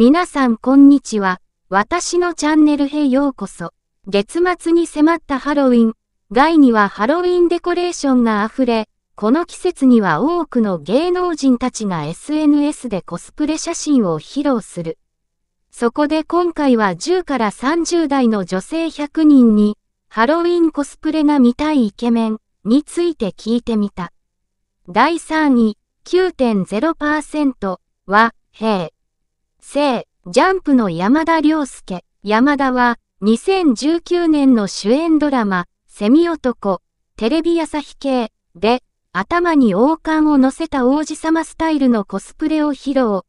皆さんこんにちは。私のチャンネルへようこそ。月末に迫ったハロウィン。外にはハロウィンデコレーションが溢れ、この季節には多くの芸能人たちが SNS でコスプレ写真を披露する。そこで今回は10から30代の女性100人に、ハロウィンコスプレが見たいイケメンについて聞いてみた。第3位、9.0%は、え。生、ジャンプの山田涼介。山田は、2019年の主演ドラマ、セミ男、テレビ朝日系、で、頭に王冠を乗せた王子様スタイルのコスプレを披露。フ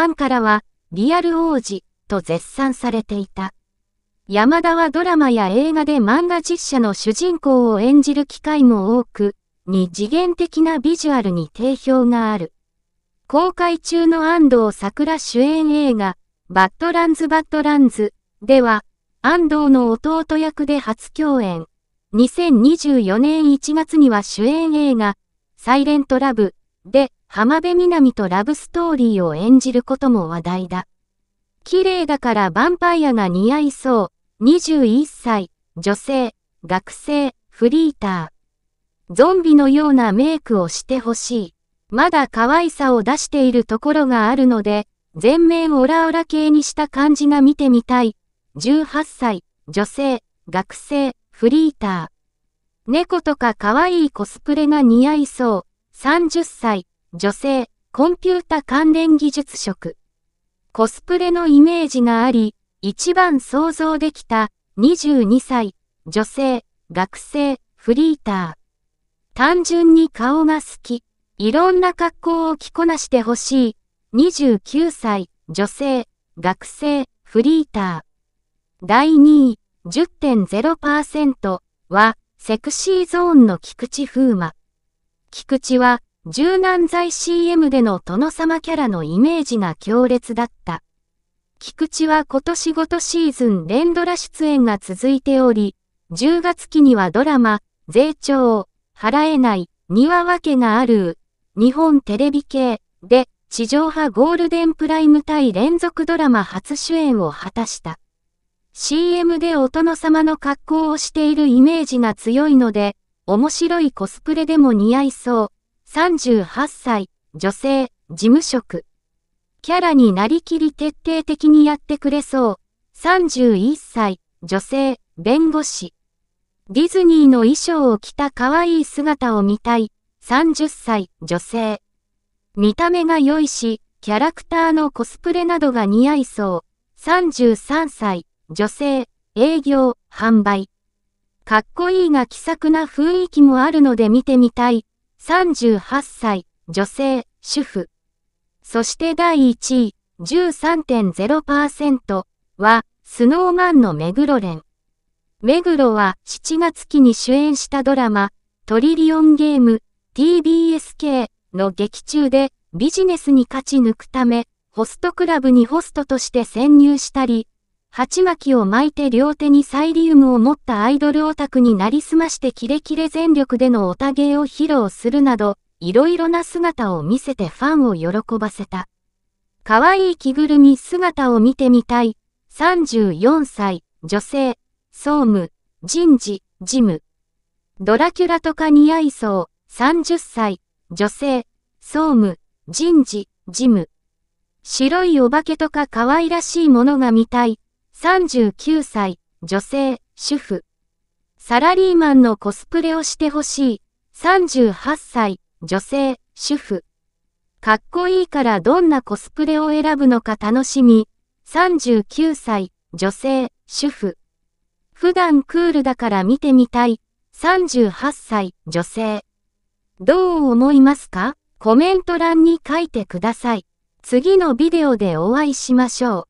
ァンからは、リアル王子、と絶賛されていた。山田はドラマや映画で漫画実写の主人公を演じる機会も多く、二次元的なビジュアルに定評がある。公開中の安藤桜主演映画、バッドランズ・バッドランズでは、安藤の弟役で初共演。2024年1月には主演映画、サイレント・ラブで浜辺美波とラブストーリーを演じることも話題だ。綺麗だからヴァンパイアが似合いそう。21歳、女性、学生、フリーター。ゾンビのようなメイクをしてほしい。まだ可愛さを出しているところがあるので、全面オラオラ系にした感じが見てみたい。18歳、女性、学生、フリーター。猫とか可愛いコスプレが似合いそう。30歳、女性、コンピュータ関連技術職。コスプレのイメージがあり、一番想像できた、22歳、女性、学生、フリーター。単純に顔が好き。いろんな格好を着こなしてほしい。29歳、女性、学生、フリーター。第2位、10.0%は、セクシーゾーンの菊池風魔。菊池は、柔軟剤 CM での殿様キャラのイメージが強烈だった。菊池は今年ごとシーズン連ドラ出演が続いており、10月期にはドラマ、税調、払えない、庭分けがある、日本テレビ系で地上波ゴールデンプライム対連続ドラマ初主演を果たした。CM でお殿様の格好をしているイメージが強いので、面白いコスプレでも似合いそう。38歳、女性、事務職。キャラになりきり徹底的にやってくれそう。31歳、女性、弁護士。ディズニーの衣装を着た可愛い姿を見たい。30歳、女性。見た目が良いし、キャラクターのコスプレなどが似合いそう。33歳、女性、営業、販売。かっこいいが気さくな雰囲気もあるので見てみたい。38歳、女性、主婦。そして第1位、13.0%は、スノーマンの目黒連。目黒は7月期に主演したドラマ、トリリオンゲーム、TBSK の劇中でビジネスに勝ち抜くため、ホストクラブにホストとして潜入したり、鉢巻きを巻いて両手にサイリウムを持ったアイドルオタクになりすましてキレキレ全力でのオタ芸を披露するなど、いろいろな姿を見せてファンを喜ばせた。可愛い着ぐるみ姿を見てみたい。34歳、女性、総務、人事、事務。ドラキュラとか似合いそう。30歳、女性、総務、人事、事務。白いお化けとか可愛らしいものが見たい。39歳、女性、主婦。サラリーマンのコスプレをしてほしい。38歳、女性、主婦。かっこいいからどんなコスプレを選ぶのか楽しみ。39歳、女性、主婦。普段クールだから見てみたい。38歳、女性。どう思いますかコメント欄に書いてください。次のビデオでお会いしましょう。